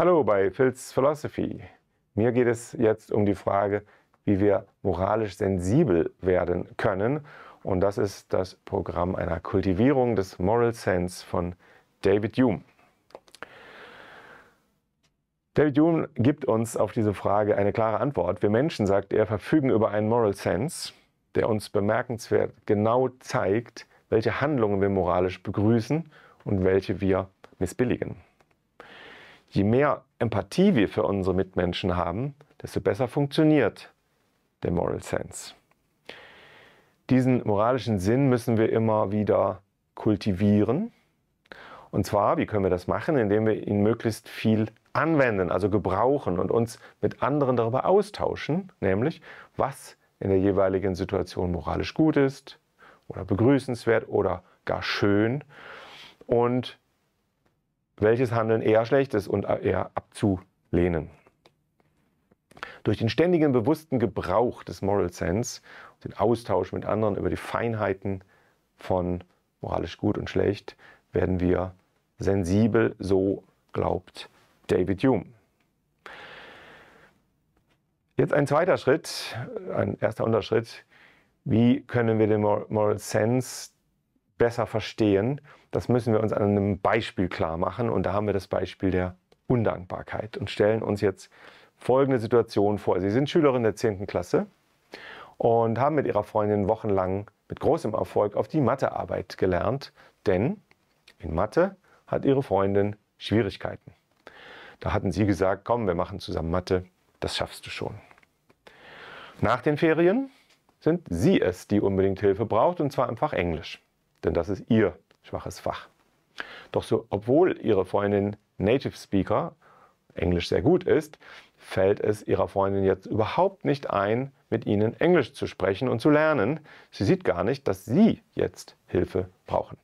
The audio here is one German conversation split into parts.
Hallo bei Phil's Philosophy. Mir geht es jetzt um die Frage, wie wir moralisch sensibel werden können. Und das ist das Programm einer Kultivierung des Moral Sense von David Hume. David Hume gibt uns auf diese Frage eine klare Antwort. Wir Menschen, sagt er, verfügen über einen Moral Sense, der uns bemerkenswert genau zeigt, welche Handlungen wir moralisch begrüßen und welche wir missbilligen je mehr Empathie wir für unsere Mitmenschen haben, desto besser funktioniert der Moral Sense. Diesen moralischen Sinn müssen wir immer wieder kultivieren. Und zwar, wie können wir das machen? Indem wir ihn möglichst viel anwenden, also gebrauchen und uns mit anderen darüber austauschen, nämlich was in der jeweiligen Situation moralisch gut ist oder begrüßenswert oder gar schön und welches Handeln eher schlecht ist und eher abzulehnen. Durch den ständigen bewussten Gebrauch des Moral Sense, den Austausch mit anderen über die Feinheiten von moralisch gut und schlecht, werden wir sensibel, so glaubt David Hume. Jetzt ein zweiter Schritt, ein erster Unterschritt. Wie können wir den Moral Sense besser verstehen? Das müssen wir uns an einem Beispiel klar machen. Und da haben wir das Beispiel der Undankbarkeit und stellen uns jetzt folgende Situation vor. Sie sind Schülerin der 10. Klasse und haben mit ihrer Freundin wochenlang mit großem Erfolg auf die Mathearbeit gelernt, denn in Mathe hat ihre Freundin Schwierigkeiten. Da hatten sie gesagt, komm, wir machen zusammen Mathe, das schaffst du schon. Nach den Ferien sind sie es, die unbedingt Hilfe braucht, und zwar im Fach Englisch, denn das ist ihr schwaches Fach. Doch so, obwohl ihre Freundin Native Speaker Englisch sehr gut ist, fällt es ihrer Freundin jetzt überhaupt nicht ein, mit ihnen Englisch zu sprechen und zu lernen. Sie sieht gar nicht, dass sie jetzt Hilfe brauchen.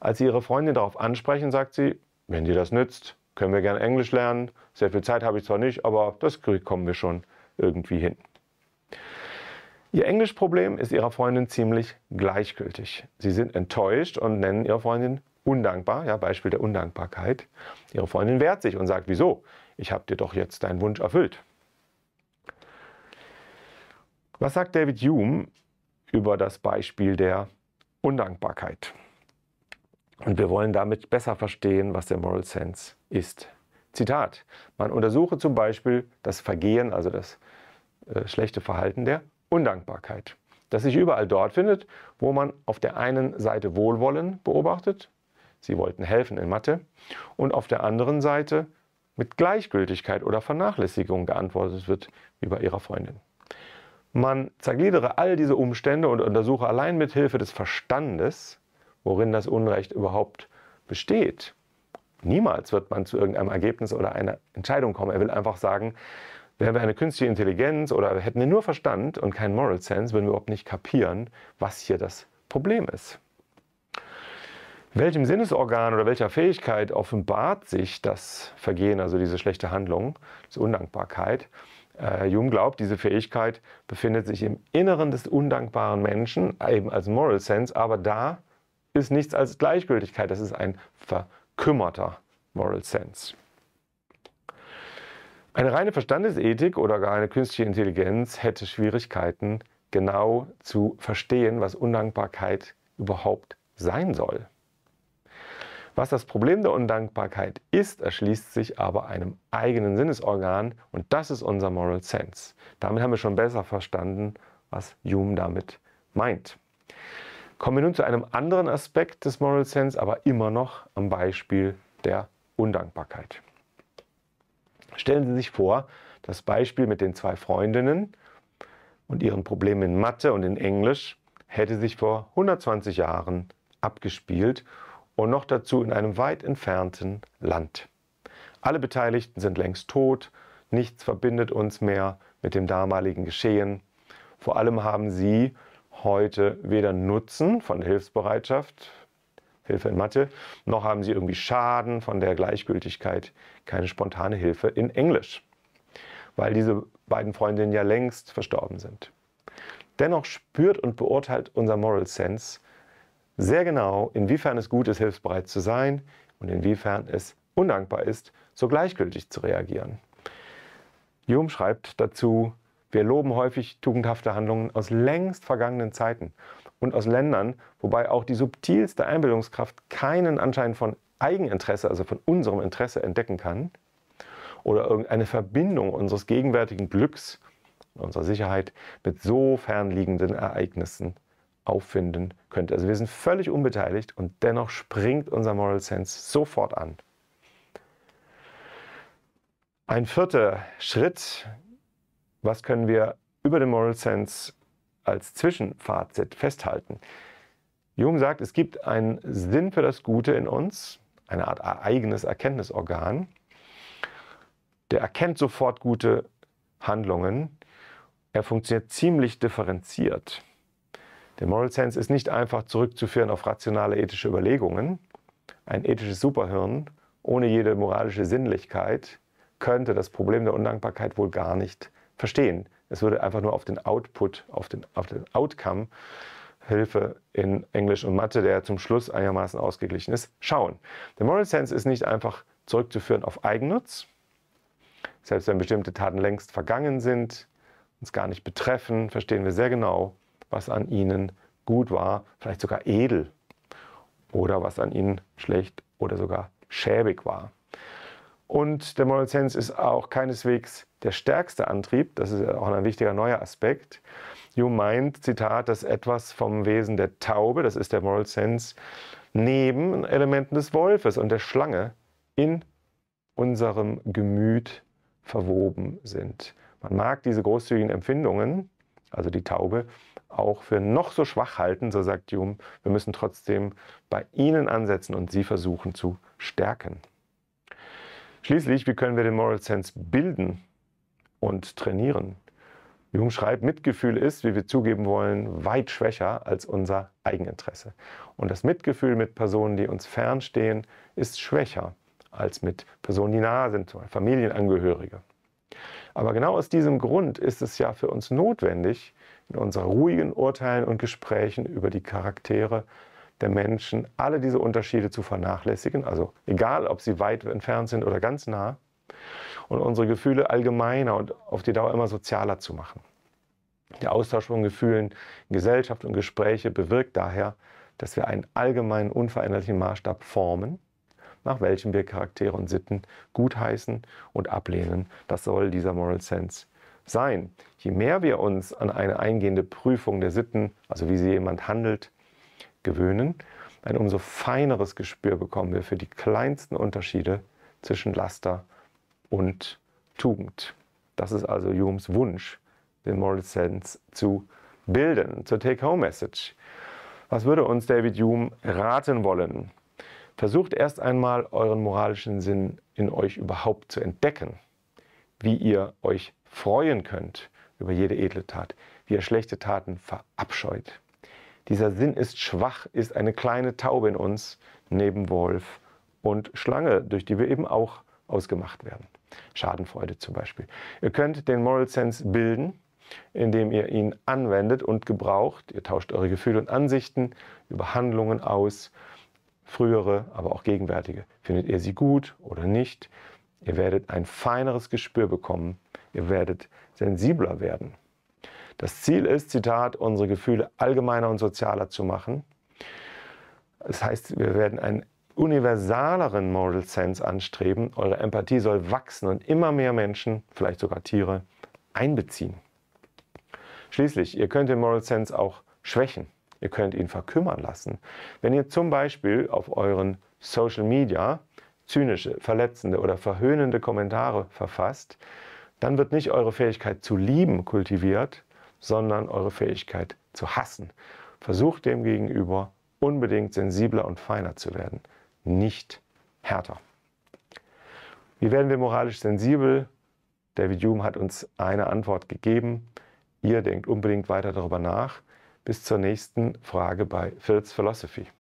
Als sie ihre Freundin darauf ansprechen, sagt sie, wenn dir das nützt, können wir gerne Englisch lernen. Sehr viel Zeit habe ich zwar nicht, aber das kommen wir schon irgendwie hin. Ihr Englischproblem ist ihrer Freundin ziemlich gleichgültig. Sie sind enttäuscht und nennen ihre Freundin undankbar, ja, Beispiel der Undankbarkeit. Ihre Freundin wehrt sich und sagt, wieso? Ich habe dir doch jetzt deinen Wunsch erfüllt. Was sagt David Hume über das Beispiel der Undankbarkeit? Und wir wollen damit besser verstehen, was der Moral Sense ist. Zitat, man untersuche zum Beispiel das Vergehen, also das äh, schlechte Verhalten der Undankbarkeit, das sich überall dort findet, wo man auf der einen Seite Wohlwollen beobachtet, sie wollten helfen in Mathe, und auf der anderen Seite mit Gleichgültigkeit oder Vernachlässigung geantwortet wird, wie bei ihrer Freundin. Man zergliedere all diese Umstände und untersuche allein mit Hilfe des Verstandes, worin das Unrecht überhaupt besteht. Niemals wird man zu irgendeinem Ergebnis oder einer Entscheidung kommen. Er will einfach sagen, Wären wir eine künstliche Intelligenz oder hätten wir nur Verstand und keinen Moral Sense, würden wir überhaupt nicht kapieren, was hier das Problem ist. Welchem Sinnesorgan oder welcher Fähigkeit offenbart sich das Vergehen, also diese schlechte Handlung, diese Undankbarkeit? Äh, Jung glaubt, diese Fähigkeit befindet sich im Inneren des undankbaren Menschen, eben als Moral Sense, aber da ist nichts als Gleichgültigkeit, das ist ein verkümmerter Moral Sense. Eine reine Verstandesethik oder gar eine künstliche Intelligenz hätte Schwierigkeiten, genau zu verstehen, was Undankbarkeit überhaupt sein soll. Was das Problem der Undankbarkeit ist, erschließt sich aber einem eigenen Sinnesorgan und das ist unser Moral Sense. Damit haben wir schon besser verstanden, was Hume damit meint. Kommen wir nun zu einem anderen Aspekt des Moral Sense, aber immer noch am Beispiel der Undankbarkeit. Stellen Sie sich vor, das Beispiel mit den zwei Freundinnen und ihren Problemen in Mathe und in Englisch hätte sich vor 120 Jahren abgespielt und noch dazu in einem weit entfernten Land. Alle Beteiligten sind längst tot, nichts verbindet uns mehr mit dem damaligen Geschehen. Vor allem haben sie heute weder Nutzen von der Hilfsbereitschaft Hilfe in Mathe, noch haben sie irgendwie Schaden von der Gleichgültigkeit, keine spontane Hilfe in Englisch, weil diese beiden Freundinnen ja längst verstorben sind. Dennoch spürt und beurteilt unser Moral Sense sehr genau, inwiefern es gut ist, hilfsbereit zu sein und inwiefern es undankbar ist, so gleichgültig zu reagieren. Hume schreibt dazu, wir loben häufig tugendhafte Handlungen aus längst vergangenen Zeiten und aus Ländern, wobei auch die subtilste Einbildungskraft keinen Anschein von Eigeninteresse, also von unserem Interesse entdecken kann oder irgendeine Verbindung unseres gegenwärtigen Glücks, unserer Sicherheit mit so fernliegenden Ereignissen auffinden könnte. Also wir sind völlig unbeteiligt und dennoch springt unser Moral Sense sofort an. Ein vierter Schritt, was können wir über den Moral Sense als Zwischenfazit festhalten. Jung sagt, es gibt einen Sinn für das Gute in uns, eine Art e-, eigenes Erkenntnisorgan, der erkennt sofort gute Handlungen. Er funktioniert ziemlich differenziert. Der Moral Sense ist nicht einfach zurückzuführen auf rationale ethische Überlegungen. Ein ethisches Superhirn ohne jede moralische Sinnlichkeit könnte das Problem der Undankbarkeit wohl gar nicht verstehen. Es würde einfach nur auf den Output, auf den, auf den Outcome, Hilfe in Englisch und Mathe, der zum Schluss einigermaßen ausgeglichen ist, schauen. Der Moral Sense ist nicht einfach zurückzuführen auf Eigennutz, selbst wenn bestimmte Taten längst vergangen sind, uns gar nicht betreffen, verstehen wir sehr genau, was an ihnen gut war, vielleicht sogar edel oder was an ihnen schlecht oder sogar schäbig war. Und der Moral Sense ist auch keineswegs der stärkste Antrieb. Das ist auch ein wichtiger neuer Aspekt. Hume meint, Zitat, dass etwas vom Wesen der Taube, das ist der Moral Sense, neben Elementen des Wolfes und der Schlange in unserem Gemüt verwoben sind. Man mag diese großzügigen Empfindungen, also die Taube, auch für noch so schwach halten, so sagt Hume. Wir müssen trotzdem bei ihnen ansetzen und sie versuchen zu stärken. Schließlich, wie können wir den Moral Sense bilden und trainieren? Jung schreibt, Mitgefühl ist, wie wir zugeben wollen, weit schwächer als unser Eigeninteresse. Und das Mitgefühl mit Personen, die uns fernstehen, ist schwächer als mit Personen, die nahe sind, zum Beispiel Familienangehörige. Aber genau aus diesem Grund ist es ja für uns notwendig, in unseren ruhigen Urteilen und Gesprächen über die Charaktere der Menschen, alle diese Unterschiede zu vernachlässigen, also egal, ob sie weit entfernt sind oder ganz nah, und unsere Gefühle allgemeiner und auf die Dauer immer sozialer zu machen. Der Austausch von Gefühlen in Gesellschaft und Gespräche bewirkt daher, dass wir einen allgemeinen, unveränderlichen Maßstab formen, nach welchem wir Charaktere und Sitten gutheißen und ablehnen. Das soll dieser Moral Sense sein. Je mehr wir uns an eine eingehende Prüfung der Sitten, also wie sie jemand handelt, gewöhnen, ein umso feineres Gespür bekommen wir für die kleinsten Unterschiede zwischen Laster und Tugend. Das ist also Humes Wunsch, den Moral Sense zu bilden, zur Take-Home-Message. Was würde uns David Hume raten wollen? Versucht erst einmal euren moralischen Sinn in euch überhaupt zu entdecken, wie ihr euch freuen könnt über jede edle Tat, wie ihr schlechte Taten verabscheut. Dieser Sinn ist schwach, ist eine kleine Taube in uns, neben Wolf und Schlange, durch die wir eben auch ausgemacht werden. Schadenfreude zum Beispiel. Ihr könnt den Moral Sense bilden, indem ihr ihn anwendet und gebraucht. Ihr tauscht eure Gefühle und Ansichten über Handlungen aus. Frühere, aber auch gegenwärtige. Findet ihr sie gut oder nicht? Ihr werdet ein feineres Gespür bekommen. Ihr werdet sensibler werden. Das Ziel ist, Zitat, unsere Gefühle allgemeiner und sozialer zu machen. Das heißt, wir werden einen universaleren Moral Sense anstreben. Eure Empathie soll wachsen und immer mehr Menschen, vielleicht sogar Tiere, einbeziehen. Schließlich, ihr könnt den Moral Sense auch schwächen. Ihr könnt ihn verkümmern lassen. Wenn ihr zum Beispiel auf euren Social Media zynische, verletzende oder verhöhnende Kommentare verfasst, dann wird nicht eure Fähigkeit zu lieben kultiviert, sondern eure Fähigkeit zu hassen. Versucht demgegenüber unbedingt sensibler und feiner zu werden, nicht härter. Wie werden wir moralisch sensibel? David Hume hat uns eine Antwort gegeben. Ihr denkt unbedingt weiter darüber nach. Bis zur nächsten Frage bei Phil's Philosophy.